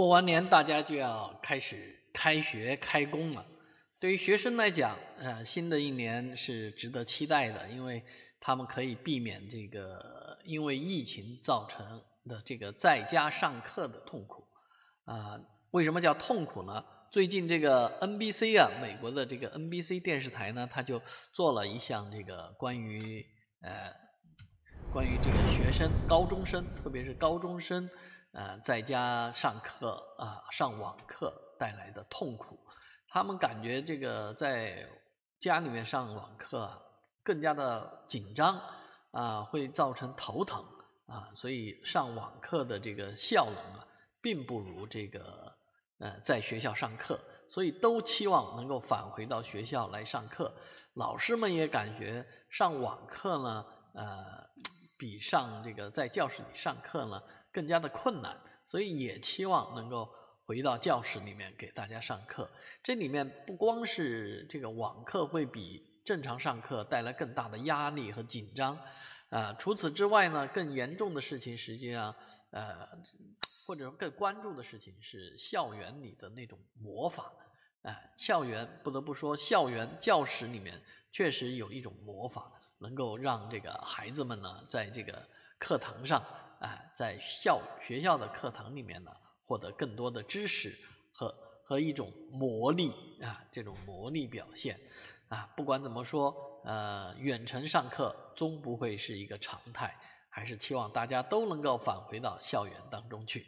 过完年，大家就要开始开学开工了。对于学生来讲，呃，新的一年是值得期待的，因为他们可以避免这个因为疫情造成的这个在家上课的痛苦。啊，为什么叫痛苦呢？最近这个 NBC 啊，美国的这个 NBC 电视台呢，他就做了一项这个关于呃，关于这个学生，高中生，特别是高中生。呃，在家上课啊，上网课带来的痛苦，他们感觉这个在家里面上网课更加的紧张啊，会造成头疼啊，所以上网课的这个效能啊，并不如这个呃在学校上课，所以都期望能够返回到学校来上课。老师们也感觉上网课呢，呃，比上这个在教室里上课呢。更加的困难，所以也期望能够回到教室里面给大家上课。这里面不光是这个网课会比正常上课带来更大的压力和紧张，啊，除此之外呢，更严重的事情，实际上，呃，或者说更关注的事情是校园里的那种魔法。啊，校园不得不说，校园教室里面确实有一种魔法，能够让这个孩子们呢，在这个课堂上。啊，在校学校的课堂里面呢，获得更多的知识和和一种魔力啊，这种魔力表现啊，不管怎么说，呃，远程上课终不会是一个常态，还是期望大家都能够返回到校园当中去。